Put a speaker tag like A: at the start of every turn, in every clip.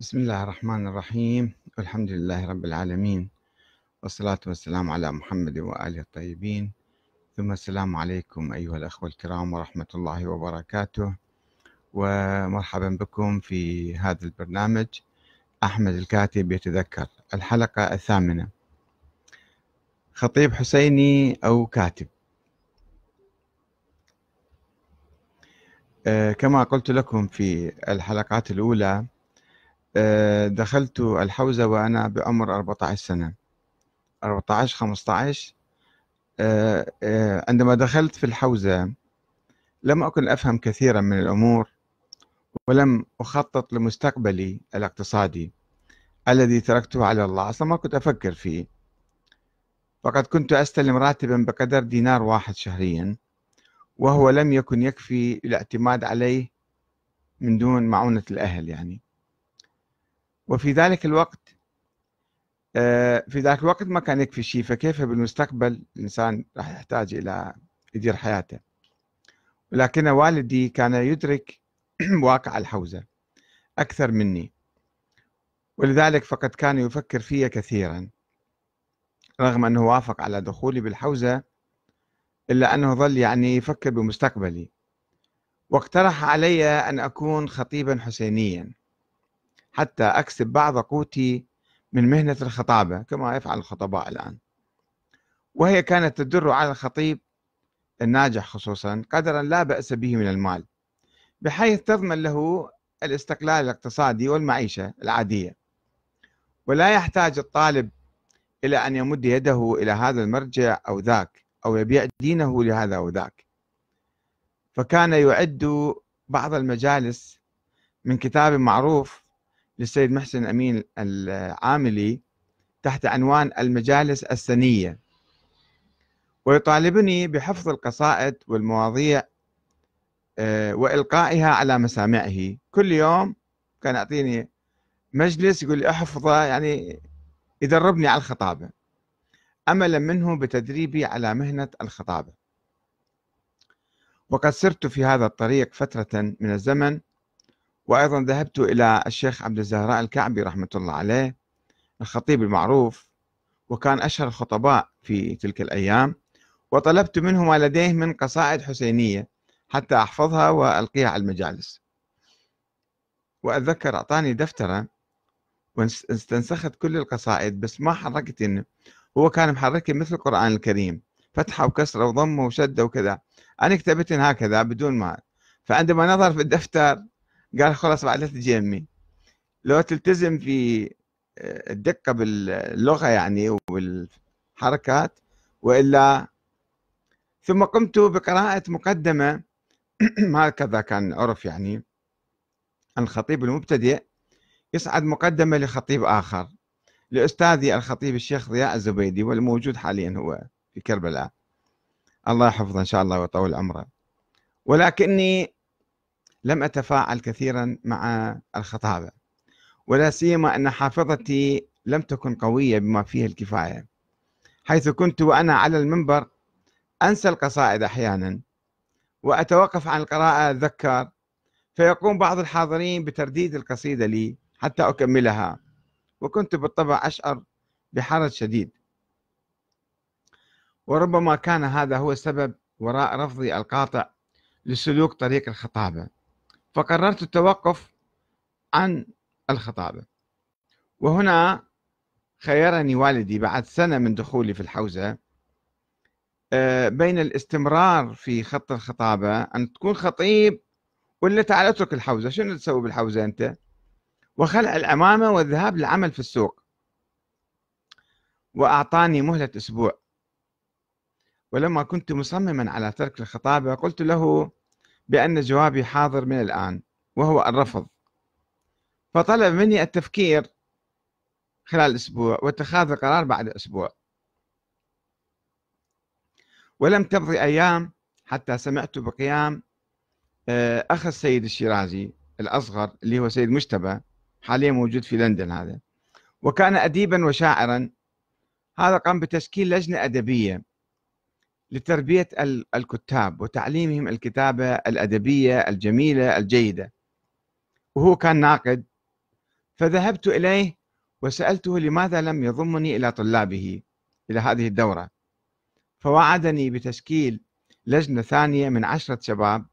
A: بسم الله الرحمن الرحيم والحمد لله رب العالمين والصلاة والسلام على محمد وآله الطيبين ثم السلام عليكم أيها الأخوة الكرام ورحمة الله وبركاته ومرحبا بكم في هذا البرنامج أحمد الكاتب يتذكر الحلقة الثامنة خطيب حسيني أو كاتب آه، كما قلت لكم في الحلقات الأولى آه، دخلت الحوزة وأنا بعمر 14 سنة 14 15 آه، آه، عندما دخلت في الحوزة لم أكن أفهم كثيرا من الأمور ولم أخطط لمستقبلي الاقتصادي الذي تركته على الله أصلا ما كنت أفكر فيه فقد كنت أستلم راتبا بقدر دينار واحد شهريا وهو لم يكن يكفي الاعتماد عليه من دون معونة الأهل يعني وفي ذلك الوقت آه، في ذاك الوقت ما كان يكفي شيء فكيف بالمستقبل الإنسان راح يحتاج إلى يدير حياته ولكن والدي كان يدرك واقع الحوزة أكثر مني ولذلك فقد كان يفكر في كثيرا رغم أنه وافق على دخولي بالحوزة إلا أنه ظل يعني يفكر بمستقبلي واقترح علي أن أكون خطيبا حسينيا حتى أكسب بعض قوتي من مهنة الخطابة كما يفعل الخطباء الآن وهي كانت تدر على الخطيب الناجح خصوصا قدرا لا بأس به من المال بحيث تضمن له الاستقلال الاقتصادي والمعيشة العادية ولا يحتاج الطالب إلى أن يمد يده إلى هذا المرجع أو ذاك أو يبيع دينه لهذا أو ذاك فكان يعد بعض المجالس من كتاب معروف للسيد محسن أمين العاملي تحت عنوان المجالس السنية ويطالبني بحفظ القصائد والمواضيع آه، وإلقائها على مسامعه كل يوم كان يعطيني مجلس يقول لي أحفظه يعني يدربني على الخطابة أملا منه بتدريبي على مهنة الخطابة وقد سرت في هذا الطريق فترة من الزمن وأيضا ذهبت إلى الشيخ عبد الزهراء الكعبي رحمة الله عليه الخطيب المعروف وكان أشهر الخطباء في تلك الأيام وطلبت منه ما لديه من قصائد حسينية حتى أحفظها وألقيها على المجالس وأتذكر أعطاني دفترة واستنسخت كل القصائد بس ما حركت هو كان محركه مثل القرآن الكريم فتحة وكسرة وضمة وشدة وكذا أنا كتبت هكذا بدون ما فعندما نظر في الدفتر قال خلاص بعد لا تجامي لو تلتزم في آه، الدقة باللغة يعني وبالحركات وإلا ثم قمت بقراءة مقدمة هكذا كان عرف يعني الخطيب المبتدئ يصعد مقدمة لخطيب آخر لأستاذي الخطيب الشيخ ضياء الزبيدي والموجود حاليا هو في كربلاء الله يحفظه إن شاء الله ويطول عمره ولكني لم أتفاعل كثيرا مع الخطابة ولا سيما أن حافظتي لم تكن قوية بما فيه الكفاية حيث كنت وأنا على المنبر أنسى القصائد أحيانا وأتوقف عن القراءة أتذكر فيقوم بعض الحاضرين بترديد القصيدة لي حتى أكملها وكنت بالطبع أشعر بحرج شديد وربما كان هذا هو السبب وراء رفضي القاطع لسلوك طريق الخطابة فقررت التوقف عن الخطابة وهنا خيرني والدي بعد سنة من دخولي في الحوزة آه، بين الاستمرار في خط الخطابة أن تكون خطيب ولا تعال اترك الحوزة شنو تسوي بالحوزة أنت وخلع الأمامة والذهاب للعمل في السوق وأعطاني مهلة أسبوع ولما كنت مصمما على ترك الخطابة قلت له بأن جوابي حاضر من الآن وهو الرفض فطلب مني التفكير خلال أسبوع واتخاذ القرار بعد أسبوع ولم تمضي أيام حتى سمعت بقيام آه، أخ السيد الشيرازي الأصغر اللي هو سيد مجتبى حاليا موجود في لندن هذا وكان أديبا وشاعرا هذا قام بتشكيل لجنة أدبية لتربيه الكتاب وتعليمهم الكتابه الادبيه الجميله الجيده وهو كان ناقد فذهبت اليه وسالته لماذا لم يضمني الى طلابه الى هذه الدوره فوعدني بتشكيل لجنه ثانيه من عشره شباب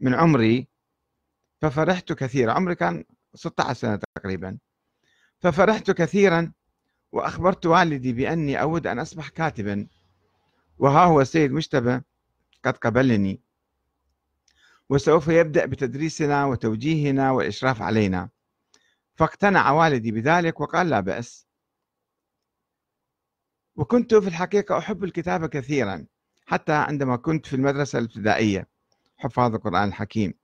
A: من عمري ففرحت كثيرا عمري كان 16 سنه تقريبا ففرحت كثيرا واخبرت والدي باني اود ان اصبح كاتبا وها هو السيد مجتبى قد قبلني وسوف يبدأ بتدريسنا وتوجيهنا والإشراف علينا فاقتنع والدي بذلك وقال لا بأس وكنت في الحقيقة أحب الكتابة كثيرا حتى عندما كنت في المدرسة الابتدائية حفاظ القرآن الحكيم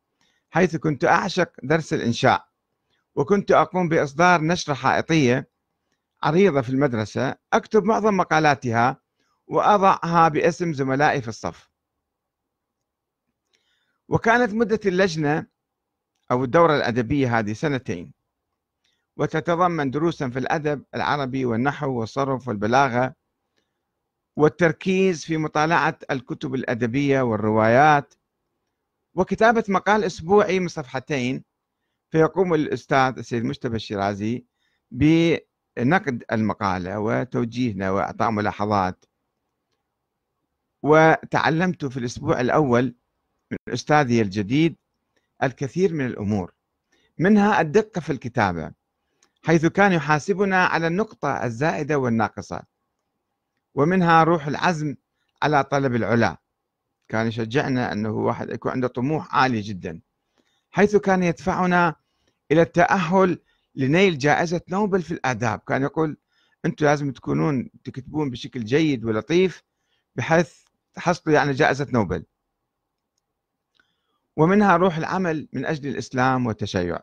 A: حيث كنت أعشق درس الإنشاء وكنت أقوم بإصدار نشرة حائطية عريضة في المدرسة أكتب معظم مقالاتها وأضعها باسم زملائي في الصف وكانت مدة اللجنة أو الدورة الأدبية هذه سنتين وتتضمن دروسا في الأدب العربي والنحو والصرف والبلاغة والتركيز في مطالعة الكتب الأدبية والروايات وكتابة مقال أسبوعي من صفحتين فيقوم الأستاذ السيد مجتبى الشيرازي بنقد المقالة وتوجيهنا وإعطاء ملاحظات وتعلمت في الأسبوع الأول من أستاذي الجديد الكثير من الأمور منها الدقة في الكتابة حيث كان يحاسبنا على النقطة الزائدة والناقصة ومنها روح العزم على طلب العلا كان يشجعنا أنه واحد يكون عنده طموح عالي جدا حيث كان يدفعنا إلى التأهل لنيل جائزة نوبل في الآداب كان يقول أنتم لازم تكونون تكتبون بشكل جيد ولطيف بحيث حصلوا يعني جائزة نوبل ومنها روح العمل من أجل الإسلام والتشيع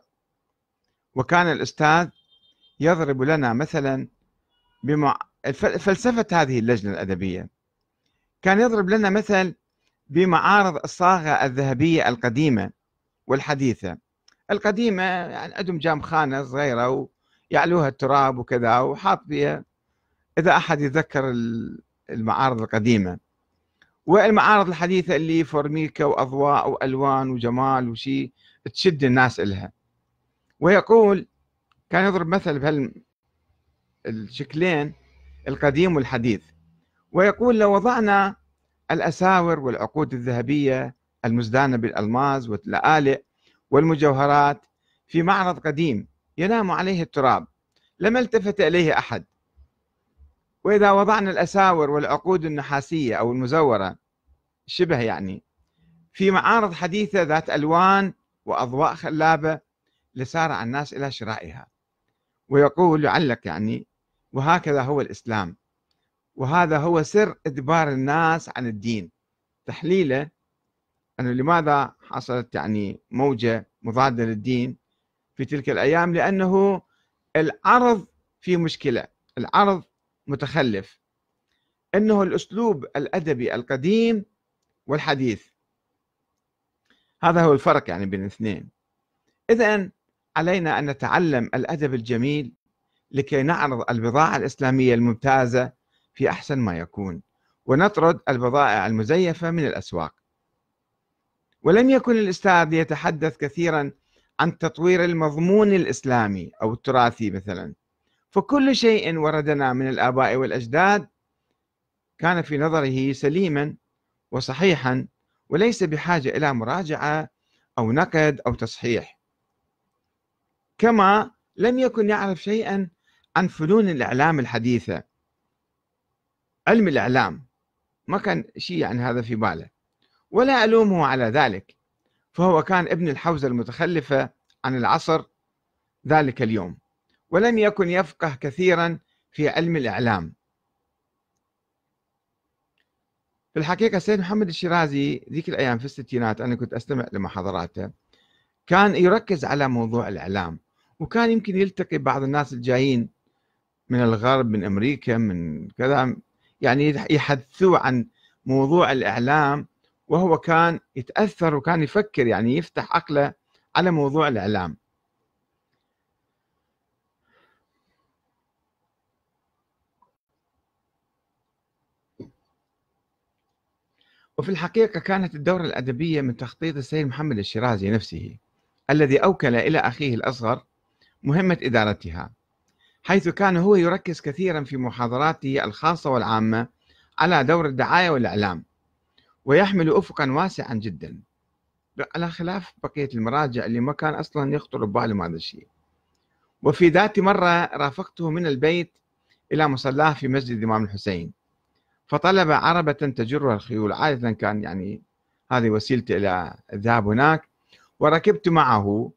A: وكان الأستاذ يضرب لنا مثلا بمع... فلسفة هذه اللجنة الأدبية كان يضرب لنا مثل بمعارض الصاغة الذهبية القديمة والحديثة القديمة يعني عندهم جام خانة صغيرة ويعلوها التراب وكذا وحاط بها إذا أحد يتذكر المعارض القديمة والمعارض الحديثة اللي فورميكا وأضواء وألوان وجمال وشي تشد الناس إلها ويقول كان يضرب مثل بهال الشكلين القديم والحديث ويقول لو وضعنا الأساور والعقود الذهبية المزدانة بالألماس واللآلئ والمجوهرات في معرض قديم ينام عليه التراب لما التفت إليه أحد وإذا وضعنا الأساور والعقود النحاسية أو المزورة شبه يعني في معارض حديثة ذات ألوان وأضواء خلابة لسارع الناس إلى شرائها ويقول يعلق يعني وهكذا هو الإسلام وهذا هو سر إدبار الناس عن الدين تحليله أنه لماذا حصلت يعني موجة مضادة للدين في تلك الأيام لأنه العرض في مشكلة العرض متخلف انه الاسلوب الادبي القديم والحديث هذا هو الفرق يعني بين الاثنين اذا علينا ان نتعلم الادب الجميل لكي نعرض البضاعه الاسلاميه الممتازه في احسن ما يكون ونطرد البضائع المزيفه من الاسواق ولم يكن الاستاذ يتحدث كثيرا عن تطوير المضمون الاسلامي او التراثي مثلا فكل شيء وردنا من الآباء والأجداد كان في نظره سليما وصحيحا وليس بحاجة إلى مراجعة أو نقد أو تصحيح كما لم يكن يعرف شيئا عن فنون الإعلام الحديثة علم الإعلام ما كان شيء عن هذا في باله ولا ألومه على ذلك فهو كان ابن الحوزة المتخلفة عن العصر ذلك اليوم ولم يكن يفقه كثيرا في علم الإعلام في الحقيقة السيد محمد الشيرازي ذيك الأيام في الستينات أنا كنت أستمع لمحاضراته كان يركز على موضوع الإعلام وكان يمكن يلتقي بعض الناس الجايين من الغرب من أمريكا من كذا يعني يحدثوه عن موضوع الإعلام وهو كان يتأثر وكان يفكر يعني يفتح عقله على موضوع الإعلام وفي الحقيقة كانت الدورة الأدبية من تخطيط السيد محمد الشيرازي نفسه الذي أوكل إلى أخيه الأصغر مهمة إدارتها حيث كان هو يركز كثيرا في محاضراته الخاصة والعامة على دور الدعاية والإعلام ويحمل أفقا واسعا جدا على خلاف بقية المراجع اللي ما كان أصلا يخطر ببالهم هذا الشيء وفي ذات مرة رافقته من البيت إلى مصلاه في مسجد الإمام الحسين فطلب عربة تجرها الخيول عادة كان يعني هذه وسيلتي إلى الذهاب هناك وركبت معه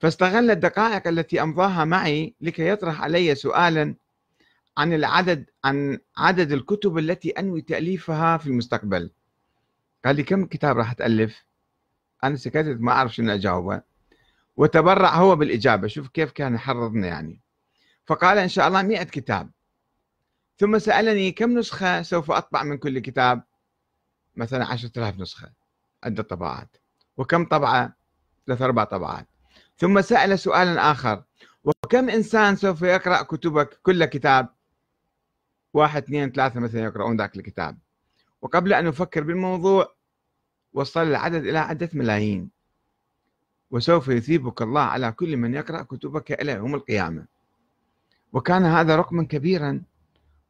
A: فاستغل الدقائق التي أمضاها معي لكي يطرح علي سؤالا عن العدد عن عدد الكتب التي أنوي تأليفها في المستقبل قال لي كم كتاب راح تألف أنا سكتت ما أعرف شنو أجاوبه وتبرع هو بالإجابة شوف كيف كان يحرضنا يعني فقال إن شاء الله مئة كتاب ثم سألني كم نسخة سوف أطبع من كل كتاب مثلا 10000 نسخة عدة طبعات وكم طبعة ثلاث أربع طبعات ثم سأل سؤالا آخر وكم إنسان سوف يقرأ كتبك كل كتاب واحد اثنين ثلاثة مثلا يقرؤون ذاك الكتاب وقبل أن أفكر بالموضوع وصل العدد إلى عدة ملايين وسوف يثيبك الله على كل من يقرأ كتبك إلى يوم القيامة وكان هذا رقما كبيرا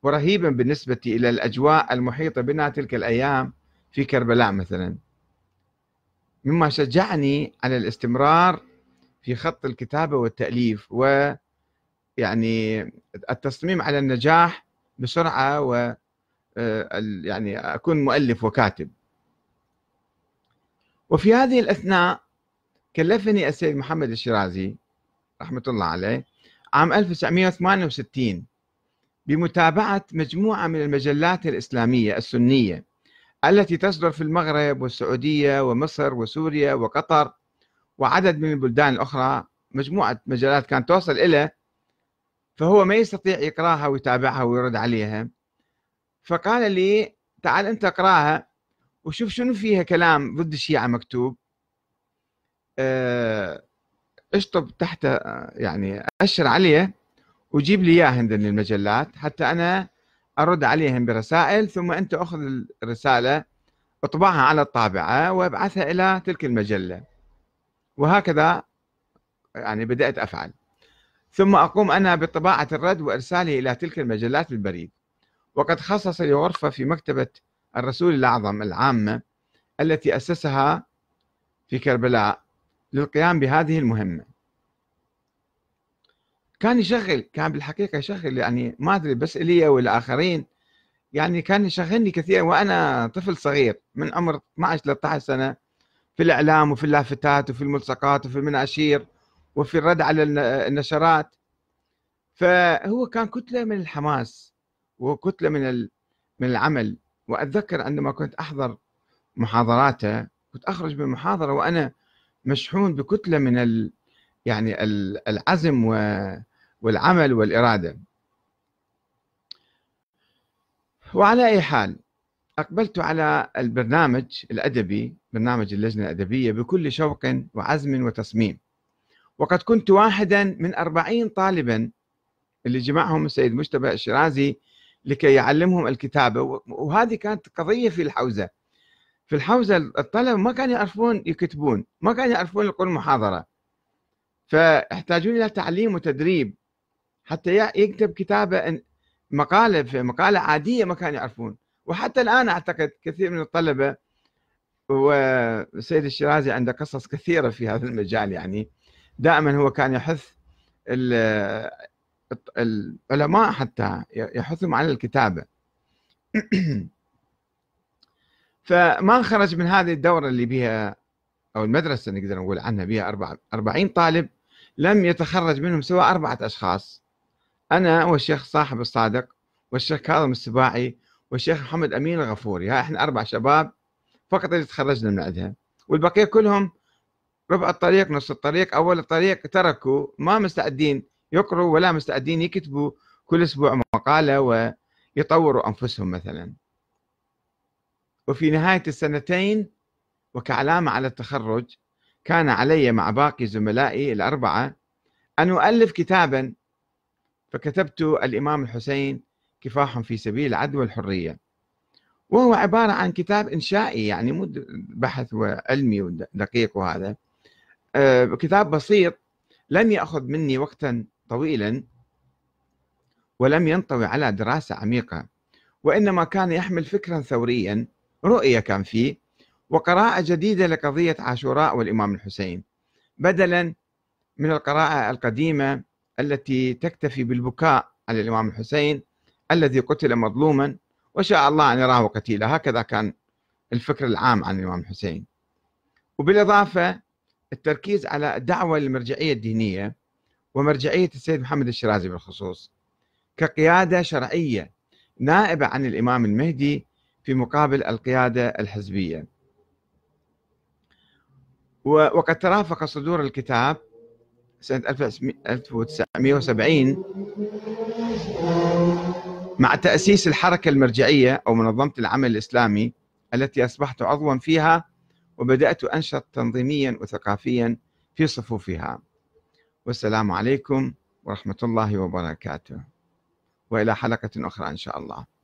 A: ورهيبا بالنسبة إلى الأجواء المحيطة بنا تلك الأيام في كربلاء مثلا مما شجعني على الاستمرار في خط الكتابة والتأليف و يعني التصميم على النجاح بسرعة و آه، يعني أكون مؤلف وكاتب وفي هذه الأثناء كلفني السيد محمد الشيرازي رحمة الله عليه عام 1968 بمتابعة مجموعة من المجلات الإسلامية السنية التي تصدر في المغرب والسعودية ومصر وسوريا وقطر وعدد من البلدان الأخرى مجموعة مجلات كانت توصل إلى فهو ما يستطيع يقراها ويتابعها ويرد عليها فقال لي تعال أنت اقراها وشوف شنو فيها كلام ضد الشيعة مكتوب آه، اشطب تحت آه، يعني أشر عليه وجيب لي اياه عندنا المجلات حتى انا ارد عليهم برسائل ثم انت اخذ الرساله اطبعها على الطابعه وابعثها الى تلك المجله وهكذا يعني بدات افعل ثم اقوم انا بطباعه الرد وارساله الى تلك المجلات بالبريد وقد خصص لي غرفه في مكتبه الرسول الاعظم العامه التي اسسها في كربلاء للقيام بهذه المهمه كان يشغل كان بالحقيقه يشغل يعني ما ادري بس الي والاخرين يعني كان يشغلني كثير وانا طفل صغير من عمر 12 13 سنه في الاعلام وفي اللافتات وفي الملصقات وفي المناشير وفي الرد على النشرات فهو كان كتله من الحماس وكتله من من العمل واتذكر عندما كنت احضر محاضراته كنت اخرج من محاضره وانا مشحون بكتله من ال يعني العزم و والعمل والإرادة وعلى أي حال أقبلت على البرنامج الأدبي برنامج اللجنة الأدبية بكل شوق وعزم وتصميم وقد كنت واحدا من أربعين طالبا اللي جمعهم السيد مجتبى الشيرازي لكي يعلمهم الكتابة وهذه كانت قضية في الحوزة في الحوزة الطلبة ما كانوا يعرفون يكتبون ما كانوا يعرفون يقول محاضرة فاحتاجون إلى تعليم وتدريب حتى يكتب كتابه مقالة في مقالة عادية ما كانوا يعرفون وحتى الآن أعتقد كثير من الطلبة والسيد الشيرازي عنده قصص كثيرة في هذا المجال يعني دائما هو كان يحث العلماء حتى يحثهم على الكتابة فما خرج من هذه الدورة اللي بها أو المدرسة نقدر نقول عنها بها 40 طالب لم يتخرج منهم سوى أربعة أشخاص انا والشيخ صاحب الصادق والشيخ كاظم السباعي والشيخ محمد امين الغفوري هاي احنا اربع شباب فقط اللي تخرجنا من عندها والبقيه كلهم ربع الطريق نص الطريق اول الطريق تركوا ما مستعدين يقروا ولا مستعدين يكتبوا كل اسبوع مقاله ويطوروا انفسهم مثلا وفي نهايه السنتين وكعلامه على التخرج كان علي مع باقي زملائي الاربعه ان اؤلف كتابا فكتبت الإمام الحسين كفاح في سبيل العدل والحرية وهو عبارة عن كتاب إنشائي يعني مو بحث وعلمي ودقيق وهذا آه، كتاب بسيط لم يأخذ مني وقتا طويلا ولم ينطوي على دراسة عميقة وإنما كان يحمل فكرا ثوريا رؤية كان فيه وقراءة جديدة لقضية عاشوراء والإمام الحسين بدلا من القراءة القديمة التي تكتفي بالبكاء على الإمام الحسين الذي قتل مظلوما وشاء الله أن يراه قتيلا هكذا كان الفكر العام عن الإمام الحسين وبالإضافة التركيز على الدعوة للمرجعية الدينية ومرجعية السيد محمد الشيرازي بالخصوص كقيادة شرعية نائبة عن الإمام المهدي في مقابل القيادة الحزبية وقد ترافق صدور الكتاب سنة 1970 مع تأسيس الحركة المرجعية أو منظمة العمل الإسلامي التي أصبحت عضوا فيها وبدأت أنشط تنظيميا وثقافيا في صفوفها والسلام عليكم ورحمة الله وبركاته وإلى حلقة أخرى إن شاء الله